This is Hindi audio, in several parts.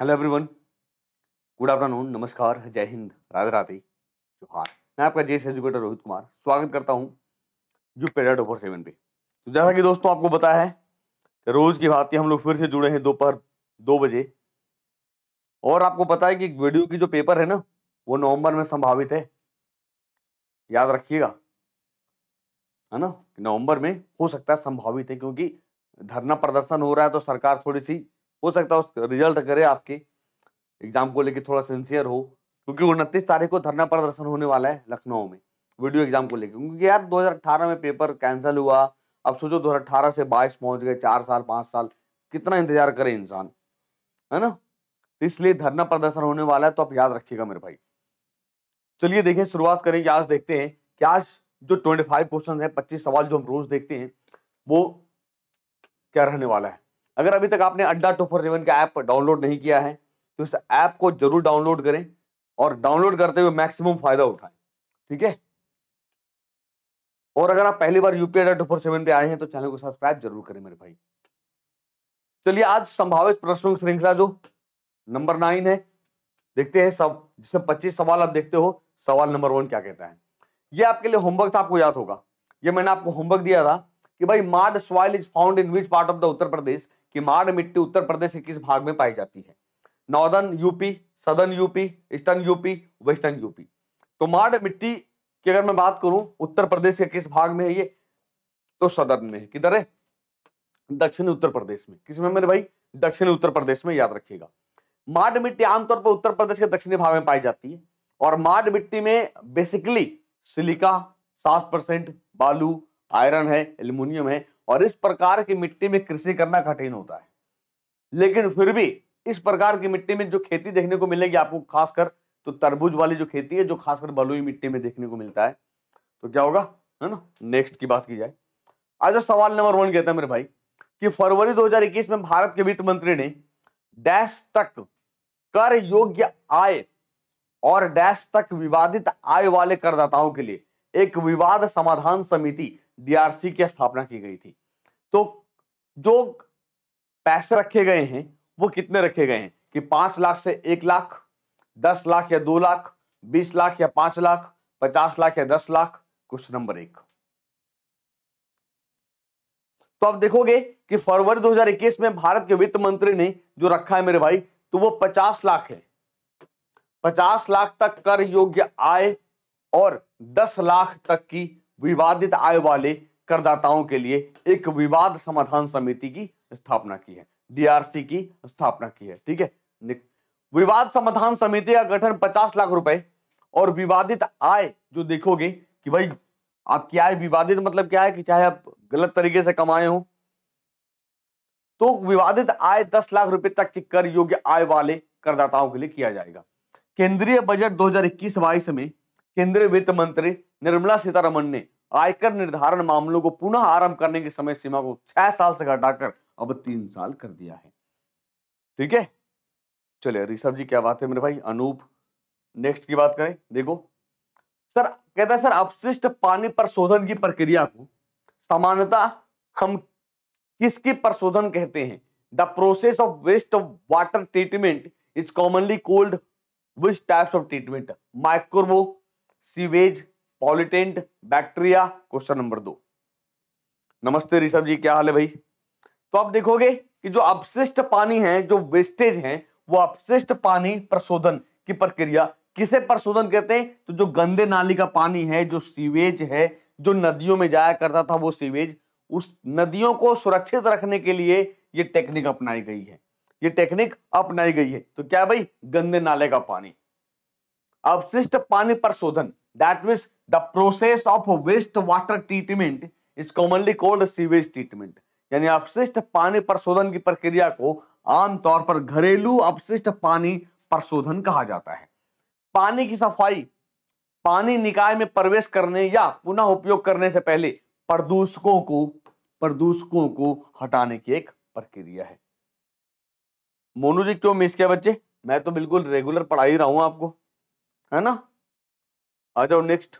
हेलो एवरीवन गुड आफ्टरनून नमस्कार जय हिंद राधे राधे जोहार मैं आपका जेस एजुकेटर रोहित कुमार स्वागत करता हूँ जो पेरियड ओवर सेवन पे तो जैसा कि दोस्तों आपको बताया है कि रोज़ की भांति हम लोग फिर से जुड़े हैं दोपहर दो बजे और आपको पता है कि वीडियो की जो पेपर है ना वो नवंबर में संभावित है याद रखिएगा है ना नवंबर में हो सकता है संभावित है क्योंकि धरना प्रदर्शन हो रहा है तो सरकार थोड़ी सी हो सकता है रिजल्ट करे आपके एग्जाम को लेकर थोड़ा सिंसियर हो क्योंकि उनतीस तारीख को धरना प्रदर्शन होने वाला है लखनऊ में वीडियो एग्जाम को लेकर क्योंकि यार 2018 में पेपर कैंसिल हुआ अब सोचो 2018 से 22 पहुंच गए चार साल पांच साल कितना इंतजार करे इंसान है ना इसलिए धरना प्रदर्शन होने वाला है तो आप याद रखिएगा मेरे भाई चलिए देखिए शुरुआत करें आज देखते हैं कि आज जो 25 क्वेश्चन है 25 सवाल जो हम रोज देखते हैं वो क्या रहने वाला है अगर अभी तक आपने अड्डा टू फोर सेवन का ऐप डाउनलोड नहीं किया है तो इस ऐप को जरूर डाउनलोड करें और डाउनलोड करते हुए मैक्सिमम फायदा उठाएं ठीक है और अगर आप पहली बार UP Adda two four seven पे आए हैं तो चैनल को सब्सक्राइब जरूर करें मेरे भाई चलिए आज संभावित प्रश्नों की श्रृंखला जो नंबर नाइन है देखते हैं सब जिसमें पच्चीस सवाल आप देखते हो सवाल नंबर वन क्या कहता है ये आपके लिए होमवर्क था आपको याद होगा ये मैंने आपको होमवर्क दिया था कि भाई माड soil is found in which part of the Uttar Pradesh कि माड़ मिट्टी उत्तर प्रदेश के किस भाग में पाई जाती है northern UP southern UP eastern UP western UP तो माड़ मिट्टी की अगर मैं बात करूं उत्तर प्रदेश के किस भाग में है ये तो सदर्न में है किधर है दक्षिणी उत्तर प्रदेश में किस में मेरे भाई दक्षिणी उत्तर प्रदेश में याद रखिएगा माड मिट्टी आमतौर पर उत्तर प्रदेश के दक्षिणी भाग में पाई जाती है और माड मिट्टी में बेसिकली सिलिका सात परसेंट बालू आयरन है एल्यूमिनियम है और इस प्रकार की मिट्टी में कृषि करना कठिन होता है लेकिन फिर भी इस प्रकार की मिट्टी में जो खेती देखने को मिलेगी आपको खासकर तो तरबूज वाली जो खेती है जो खासकर बलुई मिट्टी में देखने को मिलता है तो क्या होगा है ना नेक्स्ट की बात की जाए आज अच्छा, सवाल नंबर वन कहता है मेरे भाई कि फरवरी 2021 में भारत के वित्त मंत्री ने डैश तक कर योग्य आय और डैश तक विवादित आय वाले करदाताओं के लिए एक विवाद समाधान समिति डीआरसी की स्थापना की गई थी तो जो पैसे रखे गए हैं वो कितने रखे गए हैं कि पांच लाख से एक लाख दस लाख या दो लाख बीस लाख या पांच लाख पचास लाख या दस लाख क्वेश्चन नंबर एक तो आप देखोगे कि फरवरी 2021 में भारत के वित्त मंत्री ने जो रखा है मेरे भाई तो वो 50 लाख है 50 लाख तक कर योग्य आय और 10 लाख तक की विवादित आय वाले करदाताओं के लिए एक विवाद समाधान समिति की स्थापना की है डीआरसी की स्थापना की है ठीक है विवाद समाधान समिति का गठन 50 लाख रुपए और विवादित आय जो देखोगे कि भाई आपकी आय विवादित मतलब क्या है कि चाहे आप गलत तरीके से कमाए हो तो विवादित आय 10 लाख रुपए तक की कर योग्य आय वाले करदाताओं के लिए किया जाएगा केंद्रीय बजट 2021-22 में केंद्रीय वित्त मंत्री निर्मला सीतारमन ने आयकर निर्धारण मामलों को पुनः आरंभ करने की समय सीमा को छह साल से घटाकर अब तीन साल कर दिया है ठीक है चलिए ऋषभ जी क्या बात है मेरे भाई अनूप नेक्स्ट की बात करें देखो सर कहता है सर अपशिष्ट पानी परशोधन की प्रक्रिया को सामान्यतः हम किसकी परशोधन कहते हैं the process of waste of water treatment is commonly called which types of treatment माइक्रोवो sewage pollutant bacteria question number दो नमस्ते ऋषभ जी क्या हाल है भाई तो आप देखोगे कि जो अपशिष्ट पानी है जो वेस्टेज है वो अपशिष्ट पानी प्रशोधन की प्रक्रिया किसे प्रशोधन कहते हैं तो जो गंदे नाली का पानी है जो सीवेज है जो नदियों में जाया करता था वो सीवेज उस नदियों को सुरक्षित रखने के लिए ये टेक्निक अपनाई गई है ये टेक्निक अपनाई गई है तो क्या भाई गंदे नाले का पानी अपशिष्ट पानी प्रशोधन That means the process of wastewater treatment is commonly called sewage treatment. यानी अपशिष्ट पानी प्रशोधन की प्रक्रिया को आमतौर पर घरेलू अपशिष्ट पानी प्रशोधन कहा जाता है पानी की सफाई पानी निकाय में प्रवेश करने या पुनः उपयोग करने से पहले प्रदूषकों को प्रदूषकों को हटाने की एक प्रक्रिया है मोनू जी क्यों मिस किया बच्चे मैं तो बिल्कुल रेगुलर पढ़ा ही रहा हूं आपको है ना आ जाओ नेक्स्ट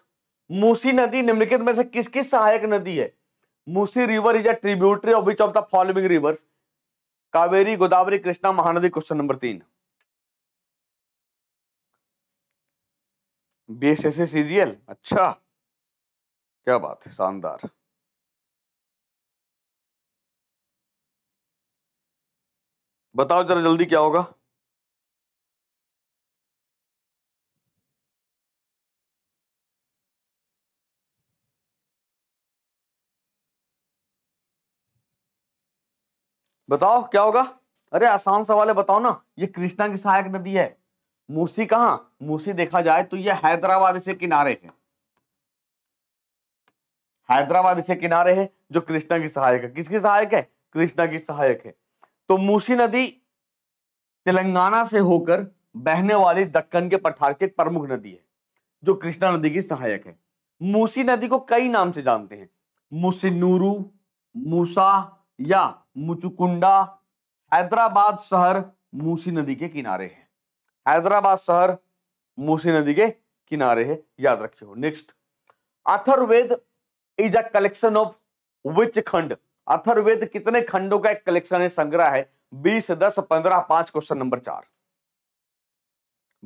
मूसी नदी निम्नलिखित में से किस किस सहायक नदी है Musi river is a tributary of which of the following rivers Kaveri Godavari Krishna Mahanadi question number तीन बीएसएससी सीजीएल अच्छा क्या बात है शानदार बताओ जरा जल्दी क्या होगा बताओ क्या होगा अरे आसान सवाल है बताओ ना ये कृष्णा की सहायक नदी है मूसी कहा मूसी देखा जाए तो ये हैदराबाद से किनारे है हैदराबाद से किनारे है जो कृष्णा की सहायक है किसकी सहायक है कृष्णा की सहायक है तो मूसी नदी तेलंगाना से होकर बहने वाली दक्कन के पठार की प्रमुख नदी है जो कृष्णा नदी की सहायक है मूसी नदी को कई नाम से जानते हैं मुसिनूरू मूसा या मुचुकुंडा हैदराबाद शहर मूसी नदी के किनारे है हैदराबाद शहर मूसी नदी के किनारे है याद रखियो next Atharvaveda is a collection of which खंड अथर्वेद कितने खंडों का एक कलेक्शन है संग्रह है बीस दस पंद्रह पांच क्वेश्चन नंबर चार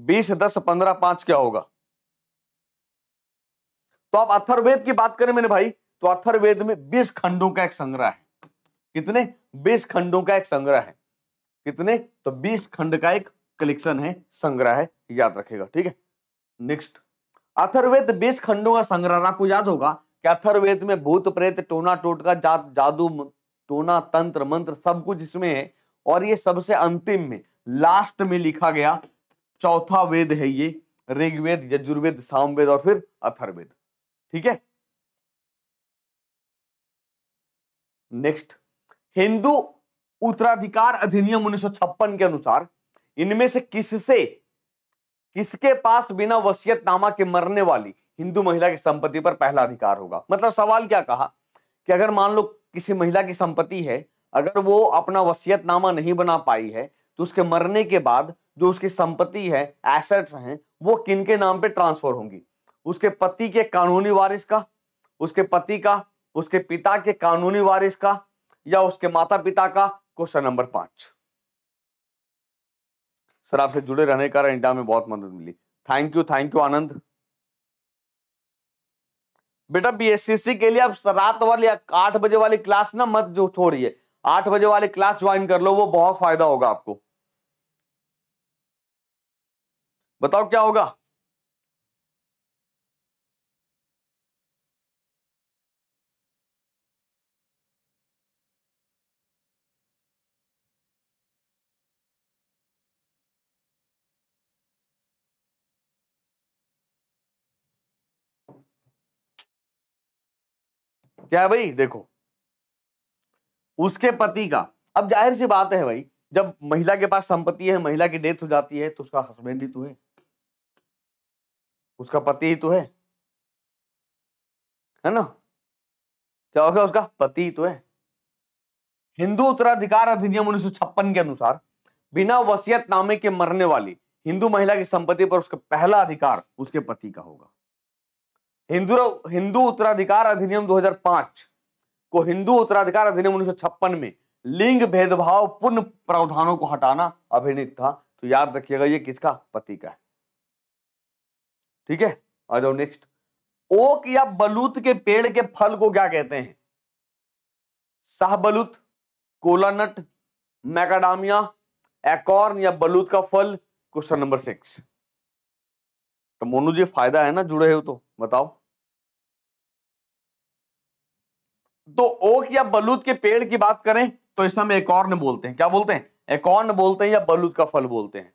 बीस दस पंद्रह पांच क्या होगा तो आप अथर्वेद की बात करें मेरे भाई तो अथर्वेद में बीस खंडों का एक संग्रह है कितने बीस खंडों का एक संग्रह है कितने तो बीस खंड का एक कलेक्शन है संग्रह है याद रखेगा ठीक है नेक्स्ट अथर्वेद बीस खंडों का संग्रह आपको याद होगा कि अथर्वेद में भूत प्रेत टोना टोटका जा, जादू टोना तंत्र मंत्र सब कुछ इसमें है और ये सबसे अंतिम में लास्ट में लिखा गया चौथा वेद है ये ऋग्वेद यजुर्वेद सामवेद और फिर अथर्वेद ठीक है नेक्स्ट हिंदू उत्तराधिकार अधिनियम उन्नीस के अनुसार इनमें से किससे किसके पास बिना वसियत नामा के मरने वाली हिंदू महिला की संपत्ति पर पहला अधिकार होगा मतलब सवाल क्या कहा कि अगर मान लो किसी महिला की संपत्ति है अगर वो अपना वसियत नामा नहीं बना पाई है तो उसके मरने के बाद जो उसकी संपत्ति है एसेट्स हैं वो किन के नाम पे ट्रांसफर होंगी उसके पति के कानूनी वारिस का उसके पति का उसके पिता के कानूनी वारिस का या उसके माता पिता का क्वेश्चन नंबर पांच सर आपसे जुड़े रहने का इंडिया में बहुत मदद मिली thank you thank you Anand बेटा बीएससीसी के लिए आप रात वाली आठ बजे वाली क्लास ना मत जो छोड़िए आठ बजे वाली क्लास ज्वाइन कर लो वो बहुत फायदा होगा आपको बताओ क्या होगा क्या है भाई देखो उसके पति का अब जाहिर सी बात है भाई जब महिला के पास संपत्ति है महिला की डेथ हो जाती है तो उसका हस्बैंड ही तो है उसका पति ही तो है है ना क्या हो गया उसका पति ही तो है हिंदू उत्तराधिकार अधिनियम उन्नीस के अनुसार बिना वसियतनामे के मरने वाली हिंदू महिला की संपत्ति पर उसका पहला अधिकार उसके पति का होगा हिंदू हिंदू उत्तराधिकार अधिनियम 2005 को हिंदू उत्तराधिकार अधिनियम उन्नीस में लिंग भेदभाव पूर्ण प्रावधानों को हटाना अभिनित था तो याद रखिएगा ये किसका पति का है ठीक है आ जाओ नेक्स्ट ओक या बलूत के पेड़ के फल को क्या कहते हैं शाहबलूत कोलानट मैकाडामिया एकॉर्न या बलूत का फल क्वेश्चन नंबर सिक्स तो मोनू जी फायदा है ना जुड़े हो तो बताओ तो ओक या बलूत के पेड़ की बात करें तो इस समय एक और बोलते हैं क्या बोलते हैं एक और बोलते हैं या बलूत का फल बोलते हैं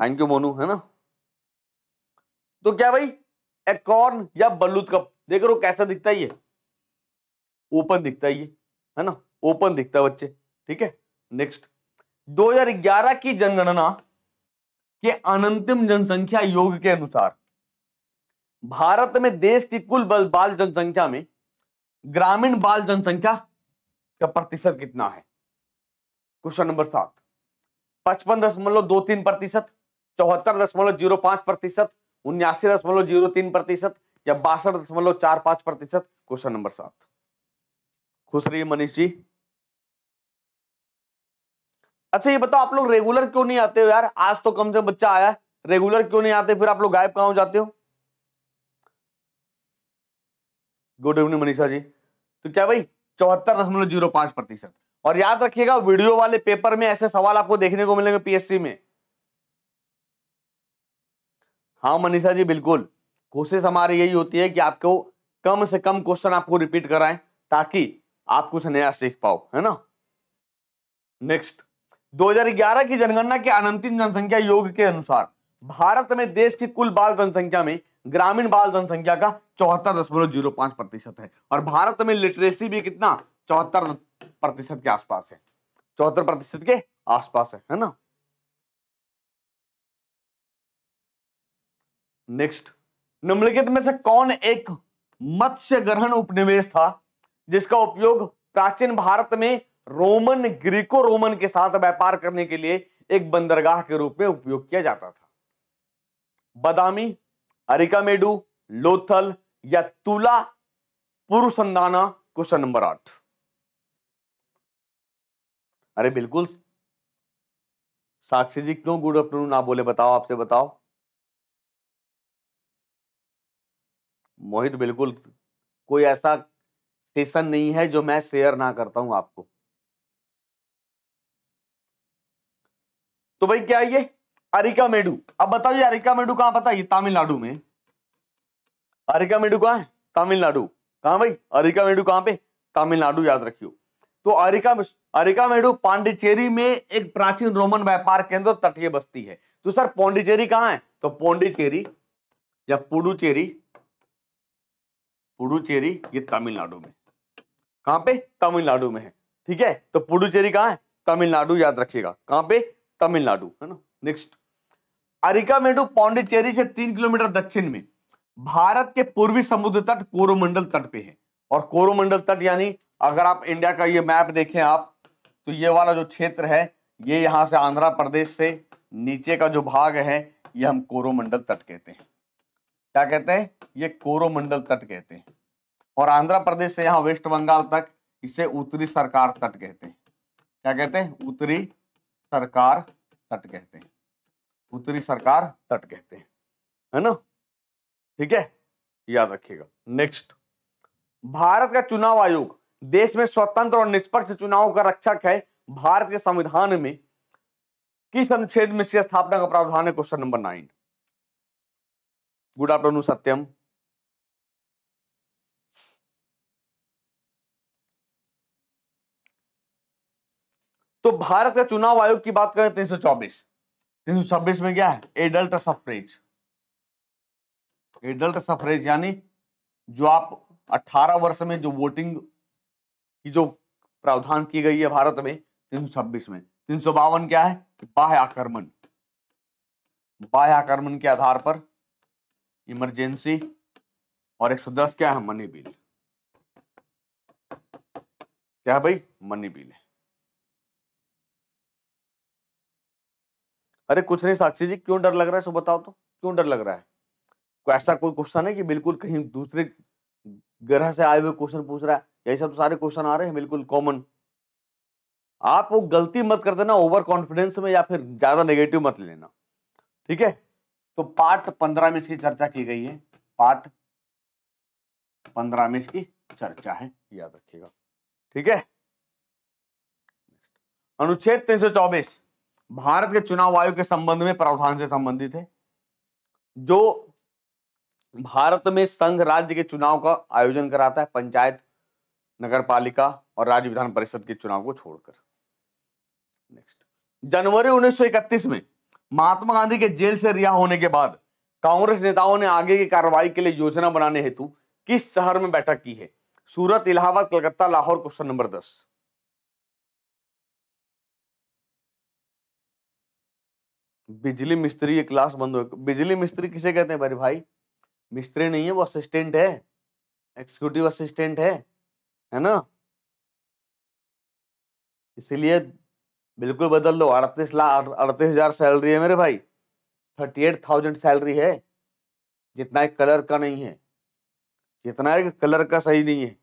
थैंक यू मोनू है ना तो क्या भाई एकॉर्न या बलूत का देख रो कैसा दिखता है ये ओपन दिखता है ये है ना ओपन दिखता है बच्चे ठीक है नेक्स्ट 2011 की जनगणना के अनंतिम जनसंख्या योग के अनुसार भारत में देश की कुल बल बाल जनसंख्या में ग्रामीण बाल जनसंख्या का प्रतिशत कितना है क्वेश्चन नंबर सात पचपन दशमलव दो तीन प्रतिशत चौहत्तर दशमलव जीरो पांच प्रतिशत उन्यासी दशमलव जीरो तीन प्रतिशत या बासठ दशमलव चार पांच प्रतिशत क्वेश्चन नंबर सात खुश रहिए मनीष जी अच्छा ये बताओ आप लोग रेगुलर क्यों नहीं आते हो यार आज तो कम से बच्चा आया रेगुलर क्यों नहीं आते फिर आप लोग गायब कहा जाते हो गुड इवनिंग मनीषा जी तो क्या भाई चौहत्तर दशमलव जीरो पांच प्रतिशत और याद रखिएगा वीडियो वाले पेपर में ऐसे सवाल आपको देखने को मिलेंगे पीएससी में हाँ मनीषा जी बिल्कुल कोशिश हमारी यही होती है कि आपको कम से कम क्वेश्चन आपको रिपीट कराएं ताकि आप कुछ नया सीख पाओ है ना नेक्स्ट 2011 की जनगणना के अनंतिम जनसंख्या योग के अनुसार भारत में देश की कुल बाल जनसंख्या में ग्रामीण बाल जनसंख्या का चौहत्तर दशमलव जीरो पांच प्रतिशत है और भारत में लिटरेसी भी कितना चौहत्तर प्रतिशत के आसपास है चौहत्तर प्रतिशत के आसपास है है ना नेक्स्ट निम्नलिखित में से कौन एक मत्स्य ग्रहण उपनिवेश था जिसका उपयोग प्राचीन भारत में रोमन ग्रीको रोमन के साथ व्यापार करने के लिए एक बंदरगाह के रूप में उपयोग किया जाता था बदामी अरिकामेडू लोथल या तुला पुरुषंदाना क्वेश्चन नंबर आठ अरे बिल्कुल साक्षी जी क्यों गुड आफ्टरनून आप बोले बताओ आपसे बताओ मोहित बिल्कुल कोई ऐसा सेशन नहीं है जो मैं शेयर ना करता हूं आपको तो भाई क्या ये अरिका मेडू अब बताओ ये मेडू कहां पता है तमिलनाडु में अरिका मेडू कहा है तमिलनाडु कहां भाई अरिका मेडू कहां पे तमिलनाडु याद रखियो तो अरिका अरिका मेडू पांडिचेरी में एक प्राचीन रोमन व्यापार केंद्र तटीय बस्ती है तो सर पौंडीचेरी कहां है तो पौंडीचेरी या पुडुचेरी पुडुचेरी ये तमिलनाडु में कहां पे तमिलनाडु में है ठीक है तो पुडुचेरी कहां है तमिलनाडु याद रखिएगा कहां पे तमिलनाडु है ना नेक्स्ट अरिकामेडु पौंडीचेरी से तीन किलोमीटर दक्षिण में भारत के पूर्वी समुद्र तट कोरोमंडल तट पे है और कोरोमंडल तट यानी अगर आप इंडिया का ये मैप देखें आप तो ये वाला जो क्षेत्र है ये यहां से आंध्र प्रदेश से नीचे का जो भाग है ये हम कोरोमंडल तट कहते हैं क्या कहते हैं ये कोरोमंडल तट कहते हैं और आंध्र प्रदेश से यहाँ वेस्ट बंगाल तक इसे उत्तरी सरकार तट कहते हैं क्या कहते हैं उत्तरी सरकार तट कहते हैं उत्तरी सरकार तट कहते हैं है ना ठीक है याद रखिएगा नेक्स्ट भारत का चुनाव आयोग देश में स्वतंत्र और निष्पक्ष चुनाव का रक्षक है भारत के संविधान में किस अनुच्छेद में स्थापना का प्रावधान है question number nine good afternoon Satyam तो भारत का चुनाव आयोग की बात करें 324 326 में क्या है एडल्ट सफरेज एडल्ट सफरेज यानी जो आप 18 वर्ष में जो वोटिंग की जो प्रावधान की गई है भारत में छब्बीस में तीन क्या है बाह्य आक्रमण बाह्य आक्रमण के आधार पर इमरजेंसी और 110 क्या है मनी बिल क्या है भाई मनी बिल है अरे कुछ नहीं साक्षी जी क्यों डर लग रहा है सो बताओ तो क्यों डर लग रहा है को ऐसा कोई क्वेश्चन है कि बिल्कुल कहीं दूसरे ग्रह से आए हुए क्वेश्चन पूछ रहा है यही सब सारे क्वेश्चन आ रहे हैं बिल्कुल कॉमन आप वो गलती मत कर देना ओवर कॉन्फिडेंस में या फिर ज्यादा नेगेटिव मत लेना ठीक है तो पार्ट पंद्रह में इसकी चर्चा की गई है पार्ट पंद्रह में इसकी चर्चा है याद रखिएगा ठीक है अनुच्छेद तीन सौ चौबीस भारत के चुनाव आयोग के संबंध में प्रावधान से संबंधित है जो भारत में संघ राज्य के चुनाव का आयोजन कराता है पंचायत नगर पालिका और राज्य विधान परिषद के चुनाव को छोड़कर नेक्स्ट जनवरी 1931 में महात्मा गांधी के जेल से रिहा होने के बाद कांग्रेस नेताओं ने आगे की कार्रवाई के लिए योजना बनाने हेतु किस शहर में बैठक की है सूरत इलाहाबाद कलकत्ता लाहौर क्वेश्चन नंबर दस बिजली मिस्त्री ये क्लास बंद हो बिजली मिस्त्री किसे कहते हैं भाई भाई मिस्त्री नहीं है वो असिस्टेंट है एक्सिक्यूटिव असिस्टेंट है है ना इसीलिए बिल्कुल बदल लो अड़तीस लाख अड़तीस हजार सैलरी है मेरे भाई थर्टी एट थाउजेंड सैलरी है जितना एक कलर का नहीं है जितना एक कलर का सही नहीं है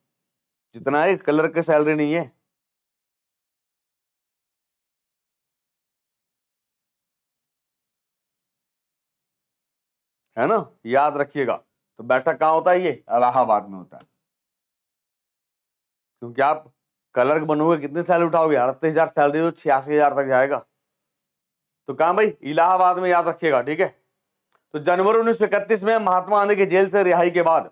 जितना एक कलर का सैलरी नहीं है है ना याद रखिएगा तो बैठक कहाँ होता है ये इलाहाबाद में होता है क्योंकि आप कलर बनोगे कितने सैलरी उठाओगे अड़तीस हजार सैलरी तो छियासी हजार तक जाएगा तो कहा भाई इलाहाबाद में याद रखिएगा ठीक है तो जनवरी उन्नीस में महात्मा गांधी के जेल से रिहाई के बाद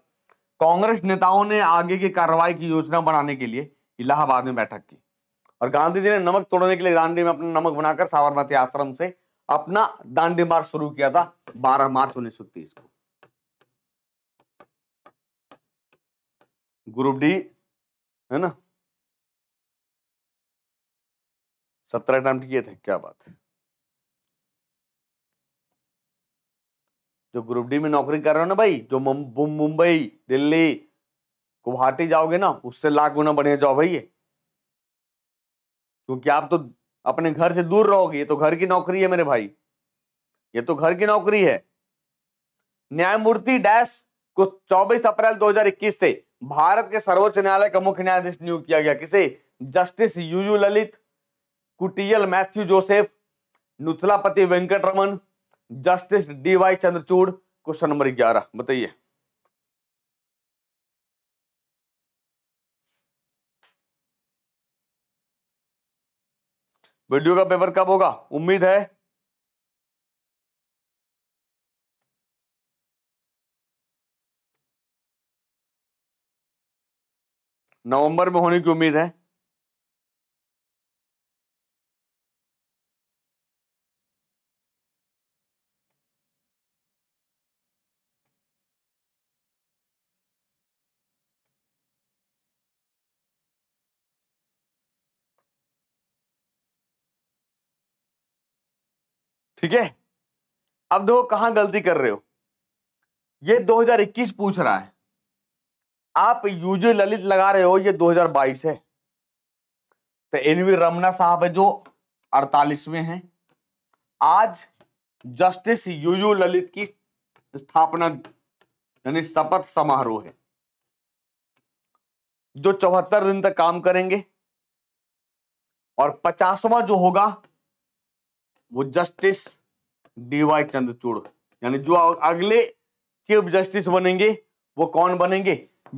कांग्रेस नेताओं ने आगे की कार्रवाई की योजना बनाने के लिए इलाहाबाद में बैठक की और गांधी जी ने नमक तोड़ने के लिए गांधी में अपना नमक बनाकर साबरमती आश्रम से अपना दांडी मार्च शुरू किया था 12 मार्च उन्नीस सौ तीस को ग्रुप डी है ना सत्रह अटैम्प्ट किए थे क्या बात है जो ग्रुप डी में नौकरी कर रहे हो ना भाई जो मुंबई दिल्ली गुवाहाटी जाओगे ना उससे लाख गुना बढ़िया जाओ भाई क्योंकि आप तो अपने घर से दूर रहोगे ये तो घर की नौकरी है मेरे भाई ये तो घर की नौकरी है न्यायमूर्ति डैश को 24 अप्रैल 2021 से भारत के सर्वोच्च न्यायालय का मुख्य न्यायाधीश नियुक्त किया गया किसे justice UU Lalit Kuttiyil Mathew Joseph Nuthalapati Venkata Ramana justice D Y Chandrachud question number ग्यारह बताइए वीडियो का पेपर कब होगा उम्मीद है नवंबर में होने की उम्मीद है ठीक है अब देखो कहाँ गलती कर रहे हो ये 2021 पूछ रहा है आप यूजे ललित लगा रहे हो ये 2022 है तो एनवी रमना साहब है जो 48वें हैं आज जस्टिस यूयू ललित की स्थापना यानी शपथ समारोह है जो चौहत्तर दिन तक काम करेंगे और पचासवा जो होगा वो जस्टिस डी वाई चंद्रचूड़ यानी जो अगले चीफ जस्टिस बनेंगे वो कौन बनेंगे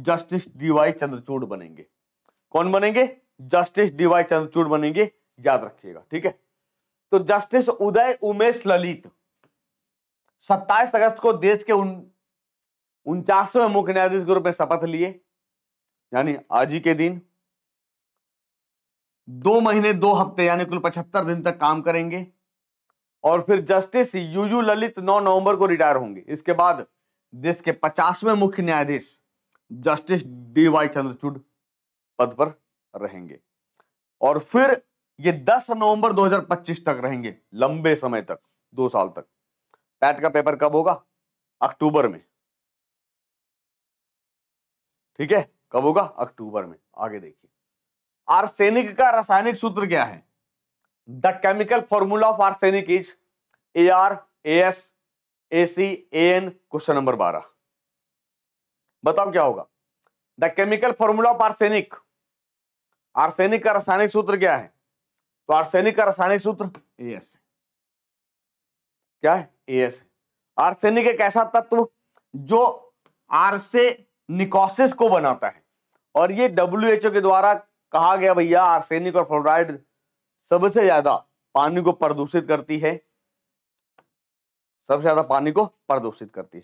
जस्टिस डी वाई चंद्रचूड़ बनेंगे कौन बनेंगे जस्टिस डी वाई चंद्रचूड़ बनेंगे याद रखिएगा ठीक है तो जस्टिस उदय उमेश ललित 27 अगस्त को देश के उनचासवें मुख्य न्यायाधीश के रूप में शपथ लिए यानी आज ही के दिन दो महीने दो हफ्ते यानी कुल पचहत्तर दिन तक काम करेंगे और फिर जस्टिस यूयू ललित 9 नवंबर को रिटायर होंगे इसके बाद देश के पचासवें मुख्य न्यायाधीश जस्टिस डी वाई चंद्रचूड पद पर रहेंगे और फिर ये 10 नवंबर 2025 तक रहेंगे लंबे समय तक दो साल तक पैट का पेपर कब होगा अक्टूबर में ठीक है कब होगा अक्टूबर में आगे देखिए आर्सेनिक का रासायनिक सूत्र क्या है arsenic is A R A S A C A N question number बारह बताओ क्या होगा the chemical formula of arsenic arsenic का रासायनिक सूत्र क्या है तो आर्सेनिक का रासायनिक सूत्र ए एस क्या है एस आर्सेनिक एक ऐसा तत्व जो आरसे निकोसिस को बनाता है और ये ओ के द्वारा कहा गया भैया आर्सेनिक और फ्लोराइड सबसे ज्यादा पानी को प्रदूषित करती है सबसे ज्यादा पानी को प्रदूषित करती है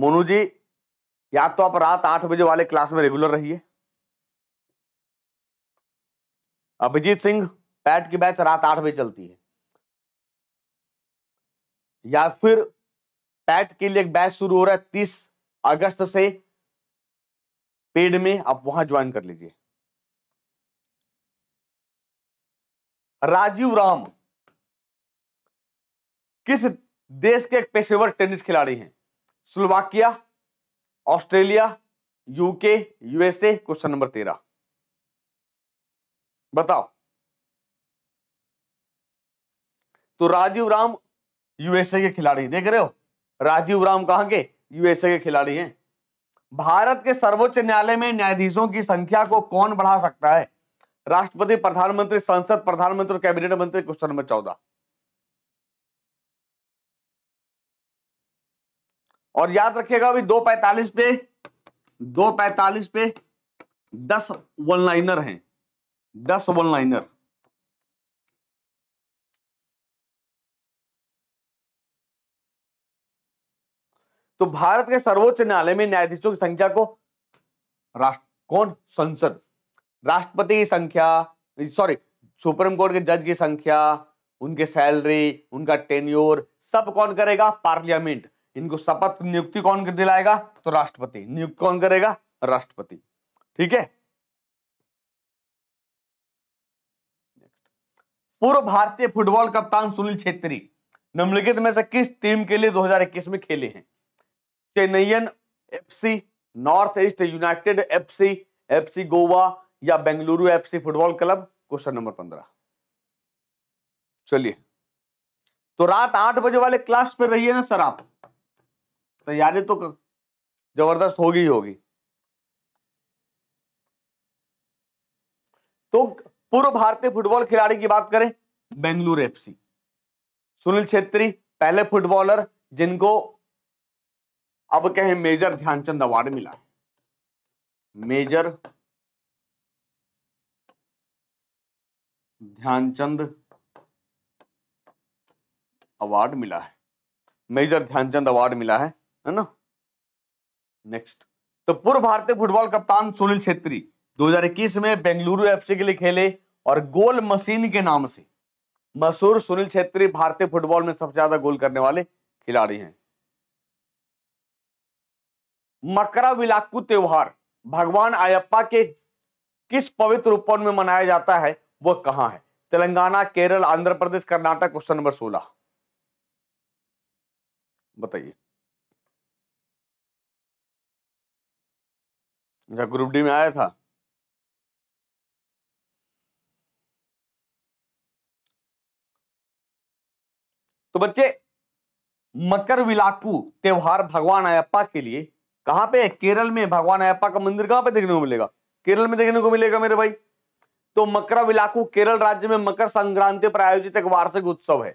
मोनू जी या तो आप रात आठ बजे वाले क्लास में रेगुलर रहिए अभिजीत सिंह पैट की बैच रात आठ बजे चलती है या फिर पैट के लिए एक बैच शुरू हो रहा है तीस अगस्त से पेड में आप वहां ज्वाइन कर लीजिए राजीव राम किस देश के एक पेशेवर टेनिस खिलाड़ी हैं Slovakia Australia UK USA question number तेरह बताओ तो राजीव राम यूएसए के खिलाड़ी देख रहे हो राजीव राम कहाँ के यूएसए के खिलाड़ी हैं भारत के सर्वोच्च न्यायालय में न्यायाधीशों की संख्या को कौन बढ़ा सकता है राष्ट्रपति प्रधानमंत्री संसद प्रधानमंत्री और कैबिनेट मंत्री क्वेश्चन नंबर चौदह और याद रखिएगा अभी दो पैतालीस पे दो पैतालीस पे दस वन लाइनर हैं दस वन लाइनर तो भारत के सर्वोच्च न्यायालय में न्यायाधीशों की संख्या को राष्ट्र कौन संसद राष्ट्रपति की संख्या सॉरी सुप्रीम कोर्ट के जज की संख्या उनके सैलरी उनका टेन्योर सब कौन करेगा पार्लियामेंट इनको शपथ नियुक्ति कौन दिलाएगा तो राष्ट्रपति नियुक्त कौन करेगा राष्ट्रपति ठीक है पूर्व भारतीय फुटबॉल कप्तान सुनील छेत्री निम्नलिखित में से किस टीम के लिए 2021 में खेले हैं Chennaiyin FC North East United FC FC Goa या Bengaluru FC football club question number पंद्रह चलिए तो रात आठ बजे वाले क्लास पे रहिए ना सर आप तैयारी तो, जबरदस्त होगी ही होगी तो पूर्व भारतीय फुटबॉल खिलाड़ी की बात करें बेंगलुरु एफसी सुनील छेत्री पहले फुटबॉलर जिनको अब क्या है मेजर ध्यानचंद अवार्ड मिला मेजर ध्यानचंद अवार्ड मिला है मेजर ध्यानचंद अवार्ड मिला है है ना नेक्स्ट तो पूर्व भारतीय फुटबॉल कप्तान सुनील छेत्री 2021 में बेंगलुरु एफसी के लिए खेले और गोल मशीन के नाम से मशहूर सुनील छेत्री भारतीय फुटबॉल में सबसे ज्यादा गोल करने वाले खिलाड़ी हैं मकरा विलाक्कू त्योहार भगवान अयप्पा के किस पवित्र उपवन में मनाया जाता है वह कहां है तेलंगाना केरल आंध्र प्रदेश कर्नाटक क्वेश्चन नंबर सोलह बताइए जब अच्छा, ग्रुप डी में आया था तो बच्चे मकर विलाकू त्योहार भगवान अयप्पा के लिए कहाँ पे केरल में भगवान अयप्पा का मंदिर कहाँ पे देखने को मिलेगा केरल में देखने को मिलेगा मेरे भाई तो मकर विलाकू केरल राज्य में मकर संक्रांति पर आयोजित एक वार्षिक उत्सव है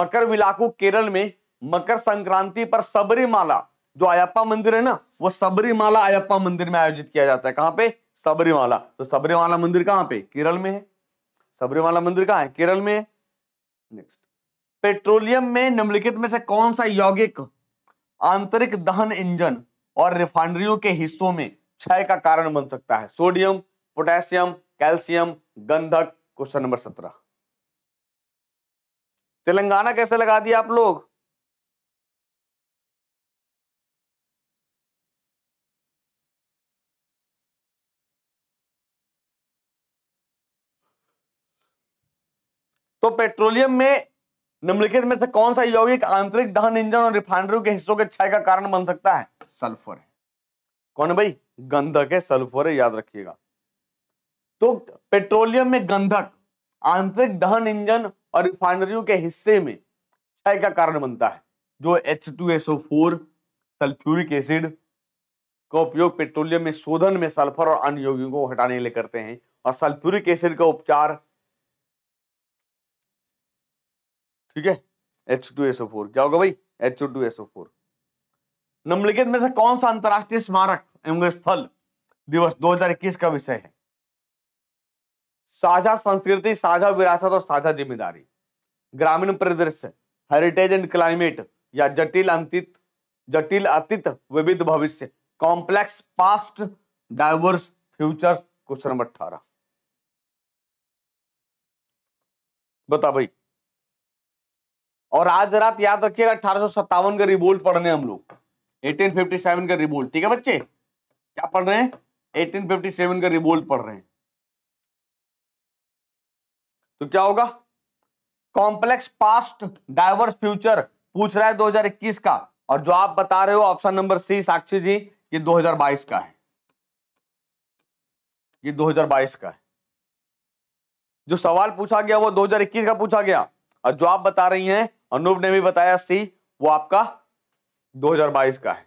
मकर विलाकू केरल में मकर संक्रांति पर सबरीमाला जो अयप्पा मंदिर है ना वो सबरीमाला अयप्पा मंदिर में आयोजित किया जाता है कहाँ पे सबरीमाला तो सबरीमाला मंदिर कहाँ पे केरल में है सबरीमाला मंदिर कहाँ है केरल में है नेक्स्ट पेट्रोलियम में निम्नलिखित में से कौन सा यौगिक आंतरिक दहन इंजन और रिफाइनरियों के हिस्सों में क्षय का कारण बन सकता है सोडियम पोटेशियम कैल्शियम गंधक क्वेश्चन नंबर सत्रह तेलंगाना कैसे लगा दिया आप लोग तो पेट्रोलियम में निम्नलिखित में से कौन सा यौगिक आंतरिक दहन इंजन और रिफाइनरी के हिस्सों के क्षय का कारण बन सकता है सल्फर है कौन भाई गंधक है सल्फर है याद रखिएगा तो पेट्रोलियम में गंधक आंतरिक दहन इंजन और रिफाइनरियों के हिस्से में क्षय का कारण बनता है जो H2SO4 सल्फ्यूरिक एसिड का उपयोग पेट्रोलियम में शोधन में सल्फर और अन्य यौगिकों को हटाने के लिए करते हैं और सल्फ्यूरिक एसिड का उपचार ठीक है एच टू एसओ फोर क्या होगा भाई एच टू एसओ फोर निम्नलिखित में से कौन सा अंतरराष्ट्रीय स्मारक एवं स्थल दिवस 2021 का विषय है साझा संस्कृति साझा विरासत और साझा जिम्मेदारी ग्रामीण परिदृश्य हेरिटेज एंड क्लाइमेट या जटिल अंतित जटिल अतीत विविध भविष्य complex past diverse futures question number अठारह बता भाई और आज रात याद रखिएगा अठारह का रिबोल्ट पढ़ रहे हैं हम लोग 1857 का रिबोल्ट ठीक है बच्चे क्या पढ़ रहे हैं 1857 का रिबोल्ट पढ़ रहे हैं तो क्या होगा कॉम्प्लेक्स पास्ट डाइवर्स फ्यूचर पूछ रहा है 2021 का और जो आप बता रहे हो ऑप्शन नंबर सी साक्षी जी ये 2022 का है ये 2022 का है जो सवाल पूछा गया वो 2021 का पूछा गया और जो आप बता रही हैं अनूप ने भी बताया सी वो आपका 2022 का है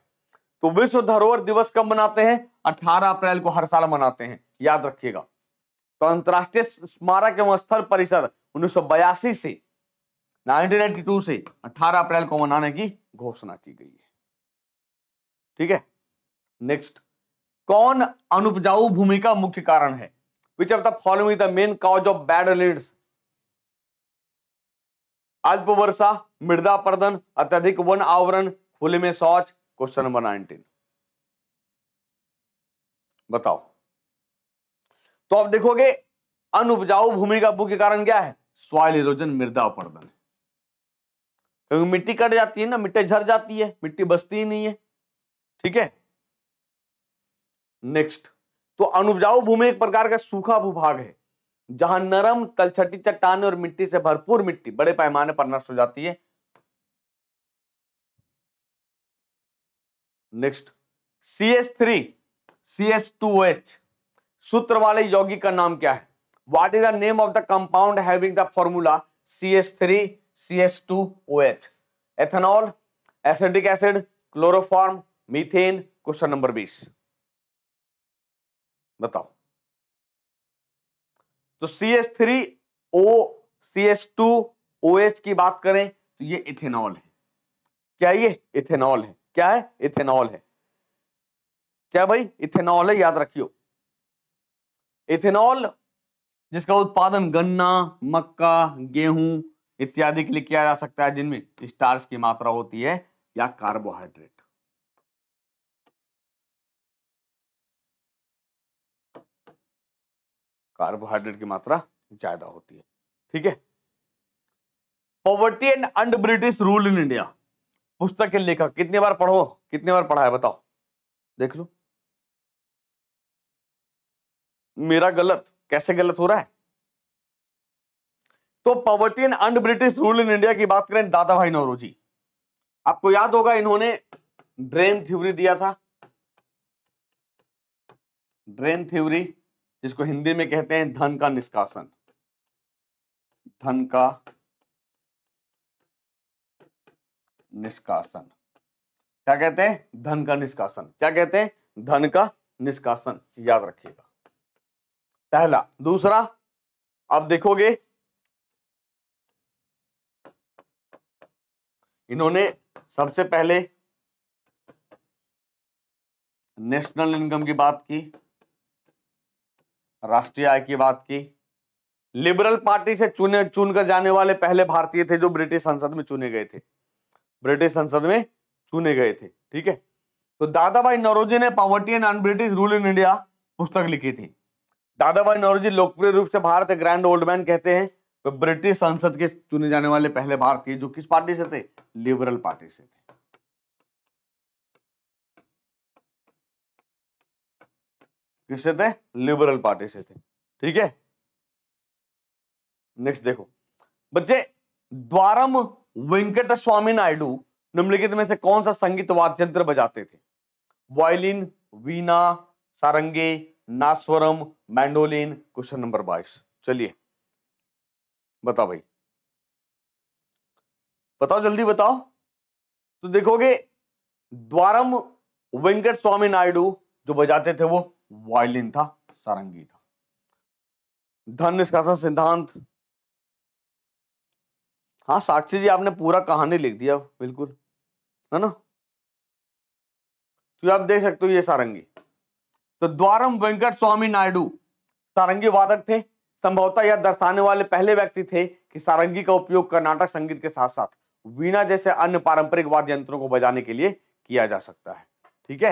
तो विश्व धरोहर दिवस कब मनाते हैं 18 अप्रैल को हर साल मनाते हैं याद रखिएगा तो अंतरराष्ट्रीय स्मारक एवं स्थल परिसर उन्नीस से 1992 से 18 अप्रैल को मनाने की घोषणा की गई है ठीक है नेक्स्ट कौन अनुपजाऊ भूमि का मुख्य कारण है which of the following the main cause of bad lands अल्प वर्षा मृदा प्रदन अत्यधिक वन आवरण खुले में शौच क्वेश्चन नंबर नाइनटीन बताओ तो आप देखोगे अनुपजाऊ भूमि का मुख्य कारण क्या है सॉइल इरोजन मृदा अपरदन क्योंकि मिट्टी कट जाती है ना मिट्टी झर जाती है मिट्टी बसती ही नहीं है ठीक है नेक्स्ट तो अनुपजाऊ भूमि एक प्रकार का सूखा भूभाग है जहां नरम तलछटी चट्टान और मिट्टी से भरपूर मिट्टी बड़े पैमाने पर नष्ट हो जाती है next C S three C S two H सूत्र वाले यौगिक का नाम क्या है what is the name of the compound having the formula C S three C S two O H ethanol acidic acid chloroform methane question number बीस बताओ तो C H three O C H two O H की बात करें तो ये इथेनॉल है क्या ये इथेनॉल है क्या है इथेनॉल है क्या भाई इथेनॉल है याद रखियो इथेनॉल जिसका उत्पादन गन्ना मक्का गेहूं इत्यादि के लिए किया जा सकता है जिनमें स्टार्च की मात्रा होती है या कार्बोहाइड्रेट कार्बोहाइड्रेट की मात्रा ज्यादा होती है ठीक है poverty and unbritish rule in India पुस्तक के लेखक कितने बार पढ़ो कितने बार पढ़ा है बताओ देख लो मेरा गलत कैसे गलत हो रहा है तो poverty and unbritish rule in India की बात करें दादा भाई नौरोजी आपको याद होगा इन्होंने ड्रेन थ्योरी दिया था ड्रेन थ्योरी जिसको हिंदी में कहते हैं धन का निष्कासन धन का निष्कासन क्या कहते हैं धन का निष्कासन क्या कहते हैं धन का निष्कासन याद रखिएगा पहला दूसरा आप देखोगे इन्होंने सबसे पहले नेशनल इनकम की बात की राष्ट्रीय आय की बात की लिबरल पार्टी से चुने चुनकर जाने वाले पहले भारतीय थे जो ब्रिटिश संसद में चुने गए थे ब्रिटिश संसद में चुने गए थे ठीक है तो दादा भाई नरोजी ने poverty and unbritish rule in India पुस्तक लिखी थी दादा भाई नरोजी लोकप्रिय रूप से भारत ग्रैंड ओल्ड मैन कहते हैं तो ब्रिटिश संसद के चुने जाने वाले पहले भारतीय जो किस पार्टी से थे लिबरल पार्टी से थे किससे थे लिबरल पार्टी से थे ठीक है नेक्स्ट देखो बच्चे द्वारम वेंकट स्वामी नायडू निम्नलिखित में से कौन सा संगीत वाद्य यंत्र बजाते थे violin veena sarangi nadaswaram mandolin question number बाईस चलिए बताओ भाई बताओ जल्दी बताओ तो देखोगे द्वारम वेंकट स्वामी नायडू जो बजाते थे वो वायलिन था सारंगी था धन निष्कासन सिद्धांत हाँ साक्षी जी आपने पूरा कहानी लिख दिया बिल्कुल है ना तो आप देख सकते हो ये सारंगी तो द्वारम वेंकट स्वामी नायडू सारंगी वादक थे संभवतः यह दर्शाने वाले पहले व्यक्ति थे कि सारंगी का उपयोग कर्नाटक संगीत के साथ साथ वीणा जैसे अन्य पारंपरिक वाद्य यंत्रों को बजाने के लिए किया जा सकता है ठीक है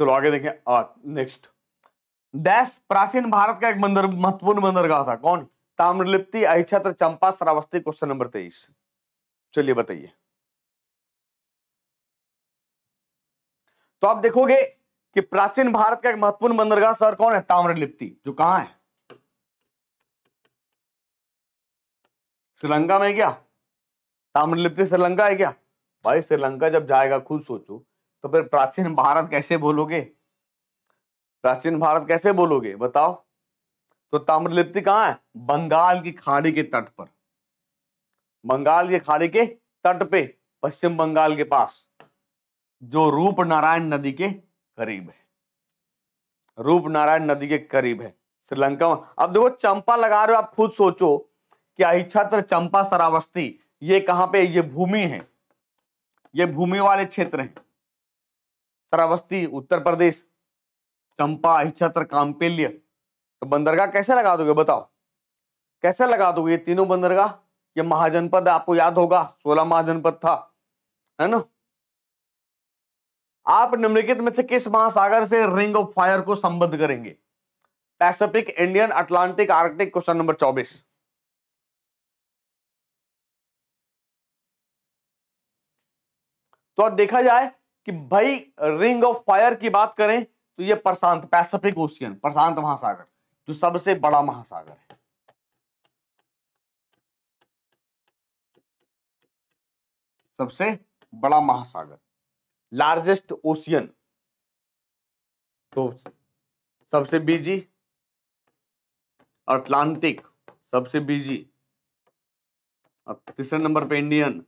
चलो आगे देखें नेक्स्ट डैश प्राचीन भारत का एक बंदर महत्वपूर्ण बंदरगाह था कौन ताम्रलिप्ति अहिछत्र चंपा श्रावस्ती क्वेश्चन नंबर तेईस चलिए बताइए तो आप देखोगे कि प्राचीन भारत का एक महत्वपूर्ण बंदरगाह सर कौन है ताम्रलिप्ति जो कहां है श्रीलंका में क्या ताम्रलिप्ति श्रीलंका है क्या भाई श्रीलंका जब जाएगा खुद सोचो तो फिर प्राचीन भारत कैसे बोलोगे प्राचीन भारत कैसे बोलोगे बताओ तो ताम्रलिप्ति कहा है बंगाल की खाड़ी के तट पर बंगाल की खाड़ी के तट पे पश्चिम बंगाल के पास जो रूप नारायण नदी के करीब है रूप नारायण नदी के करीब है श्रीलंका में अब देखो चंपा लगा रहे हो आप खुद सोचो कि अहिछत्र चंपा सरावस्ती ये कहाँ पे ये भूमि है ये भूमि वाले क्षेत्र हैं श्रावस्ती उत्तर प्रदेश चंपा इच्छात्र कांपेल्य तो बंदरगाह कैसे लगा दोगे बताओ कैसे लगा दोगे ये तीनों बंदरगाह ये महाजनपद आपको याद होगा सोलह महाजनपद था है ना आप निम्नलिखित में से किस महासागर से रिंग ऑफ फायर को संबद्ध करेंगे Pacific Indian Atlantic Arctic question number चौबीस तो अब देखा जाए कि भाई रिंग ऑफ फायर की बात करें तो ये प्रशांत पैसिफिक ओशियन प्रशांत महासागर जो सबसे बड़ा महासागर है सबसे बड़ा महासागर लार्जेस्ट ओशियन तो सबसे बीजी अटलांटिक सबसे बीजी अब तीसरे नंबर पे इंडियन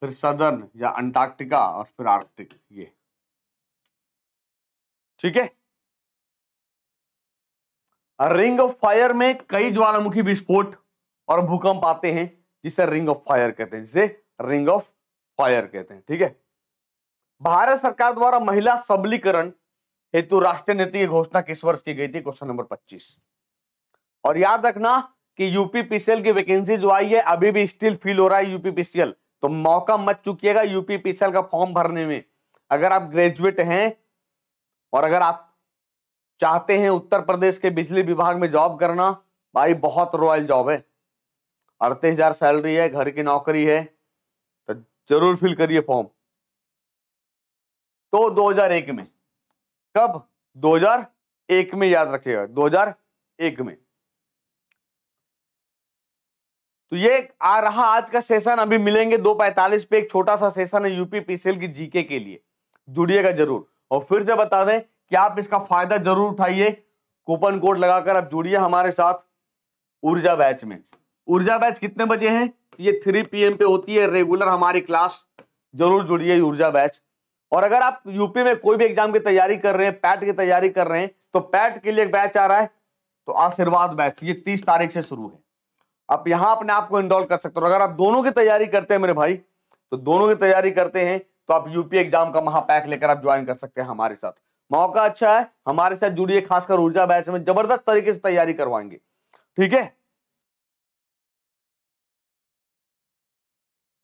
फिर सदर्न या अंटार्कटिका और फिर आर्कटिक ये ठीक है रिंग ऑफ फायर में कई हम्म। ज्वालामुखी विस्फोट और भूकंप आते हैं जिसे रिंग ऑफ फायर कहते हैं जिसे रिंग ऑफ फायर कहते हैं ठीक है भारत सरकार द्वारा महिला सबलीकरण हेतु राष्ट्रीय नीति की घोषणा किस वर्ष की गई थी क्वेश्चन नंबर 25 और याद रखना कि यूपीपीसीएल की वैकेंसी जो आई है अभी भी स्टिल फील हो रहा है यूपीपीसीएल तो मौका मत चुकीगा यूपी पीसीएल का फॉर्म भरने में अगर आप ग्रेजुएट हैं और अगर आप चाहते हैं उत्तर प्रदेश के बिजली विभाग में जॉब करना भाई बहुत रॉयल जॉब है अड़तीस हजार सैलरी है घर की नौकरी है तो जरूर फिल करिए फॉर्म तो 2001 में कब 2001 में याद रखिएगा 2001 में तो ये आ रहा आज का सेशन अभी मिलेंगे दो पैंतालीस पे एक छोटा सा सेशन है यूपी पीसीएल की जीके के लिए जुड़िएगा जरूर और फिर से बता दें कि आप इसका फायदा जरूर उठाइए कूपन कोड लगाकर आप जुड़िए हमारे साथ ऊर्जा बैच में ऊर्जा बैच कितने बजे है ये थ्री पी पे होती है रेगुलर हमारी क्लास जरूर जुड़िए ऊर्जा बैच और अगर आप यूपी में कोई भी एग्जाम की तैयारी कर रहे हैं पैट की तैयारी कर रहे हैं तो पैट के लिए एक बैच आ रहा है तो आशीर्वाद बैच ये तीस तारीख से शुरू है आप यहां अपने आप को इनरोल कर सकते हो अगर आप दोनों की तैयारी करते हैं मेरे भाई तो दोनों की तैयारी करते हैं तो आप यूपी एग्जाम का महापैक लेकर आप ज्वाइन कर सकते हैं हमारे साथ मौका अच्छा है हमारे साथ जुड़िए खासकर ऊर्जा बैच में जबरदस्त तरीके से तैयारी करवाएंगे ठीक है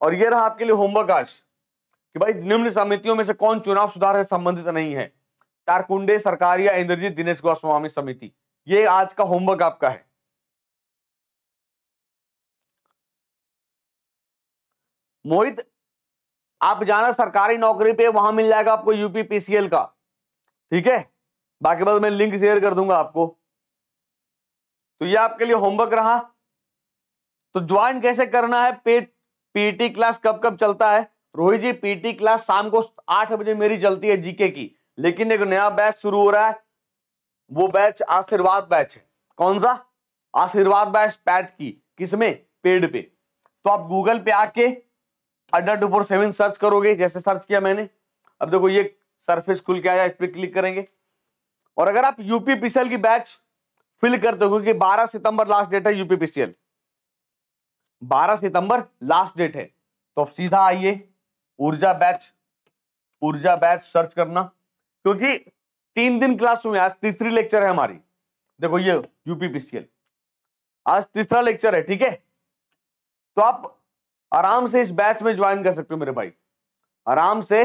और ये रहा आपके लिए होमवर्क आज कि भाई निम्न समितियों में से कौन चुनाव सुधार से संबंधित नहीं है तारकुंडे सरकारिया इंद्रजीत दिनेश गोस्वामी समिति ये आज का होमवर्क आपका है मोहित आप जाना सरकारी नौकरी पे वहां मिल जाएगा आपको यूपी पीसीएल का ठीक है बाकी बाद मैं लिंक शेयर कर दूंगा आपको तो ये आपके लिए होमवर्क रहा तो ज्वाइन कैसे करना है पे पीटी क्लास कब कब चलता है रोहित जी पीटी क्लास शाम को आठ बजे मेरी चलती है जीके की लेकिन एक नया बैच शुरू हो रहा है वो बैच आशीर्वाद बैच है कौन सा आशीर्वाद बैच पैट की किसमें पेड पे तो आप गूगल पे आके अड्डा टू फोर सेवन सर्च करोगे जैसे सर्च किया मैंने अब देखो ये सरफेस खुल के आया इस पर क्लिक करेंगे और अगर आप यूपी पीसीएल की बैच फिल करते हो क्योंकि 12 सितंबर लास्ट डेट है यूपी पीसीएल 12 सितंबर लास्ट डेट है तो आप सीधा आइए ऊर्जा बैच ऊर्जा बैच सर्च करना क्योंकि तीन दिन क्लास हुए आज तीसरी लेक्चर है हमारी देखो ये यूपी पीसीएल आज तीसरा लेक्चर है ठीक है तो आप आराम से इस बैच में ज्वाइन कर सकते हो मेरे भाई आराम से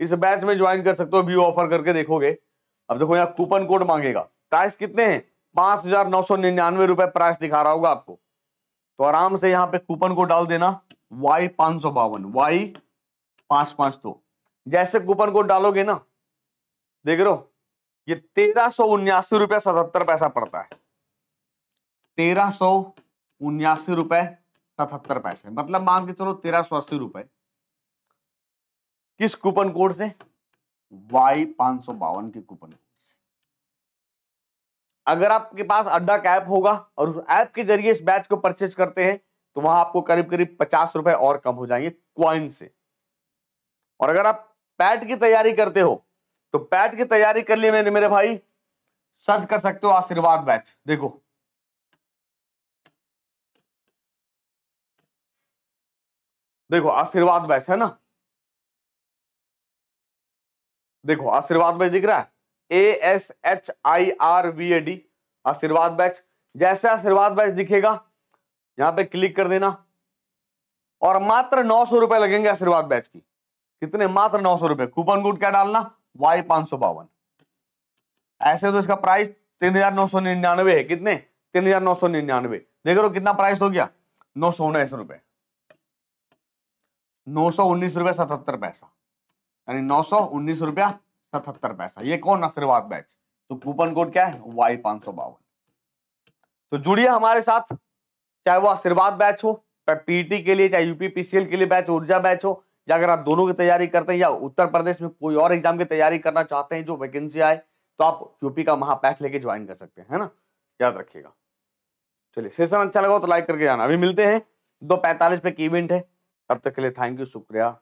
इस बैच में ज्वाइन कर सकते हो व्यू ऑफर करके देखोगे अब देखो यहाँ कूपन कोड मांगेगा प्राइस कितने हैं पांच हजार नौ सौ निन्यानवे रुपए प्राइस दिखा रहा होगा आपको तो आराम से यहाँ पे कूपन कोड डाल देना वाई पांच सौ बावन वाई पांच पांच दो जैसे कूपन कोड डालोगे ना देख रहे हो ये तेरह सौ उन्यासी रुपए सतहत्तर पैसा पड़ता है तेरह सौ उन्यासी रुपए सतहत्तर पैसे मतलब मान के चलो तेरह सौ अस्सी रुपए किस कूपन कोड से वाई पांच सौ बावन के कूपन कोड से अगर आपके पास अड्डा ऐप होगा और उस ऐप के जरिए इस बैच को परचेज करते हैं तो वहां आपको करीब करीब पचास रुपए और कम हो जाएंगे क्वाइन से और अगर आप पैट की तैयारी करते हो तो पैट की तैयारी कर लिए मैंने मेरे भाई सर्च कर सकते हो आशीर्वाद बैच देखो देखो आशीर्वाद बैच है ना देखो आशीर्वाद बैच दिख रहा है A S H I R V A D Ashirwad batch जैसे आशीर्वाद बैच दिखेगा यहां पे क्लिक कर देना और मात्र नौ सौ रुपए लगेंगे आशीर्वाद बैच की कितने मात्र नौ सौ रुपए कूपन कोड क्या डालना वाई पांच सौ बावन ऐसे तो इसका प्राइस तीन हजार नौ सौ निन्यानवे है कितने तीन हजार नौ सौ निन्यानवे देख रहे हो कितना प्राइस हो गया नौ सौ उन्नीस रुपए नौ सौ उन्नीस रुपया सतहत्तर पैसा यानी नौ सौ उन्नीस रुपया सतहत्तर पैसा ये कौन आशीर्वाद बैच तो कूपन कोड क्या है वाई पांच सौ बावन तो जुड़िए हमारे साथ चाहे वो आशीर्वाद बैच हो पीटी के लिए चाहे यूपीपीसीएल के लिए बैच ऊर्जा बैच हो या अगर आप दोनों की तैयारी करते हैं या उत्तर प्रदेश में कोई और एग्जाम की तैयारी करना चाहते हैं जो वैकेंसी आए तो आप यूपी का महापैक लेके ज्वाइन कर सकते हैं है ना याद रखिएगा चलिए सेशन अच्छा लगा तो लाइक करके जाना अभी मिलते हैं दो पैंतालीस पे की इवेंट है तब तक के लिए थैंक यू शुक्रिया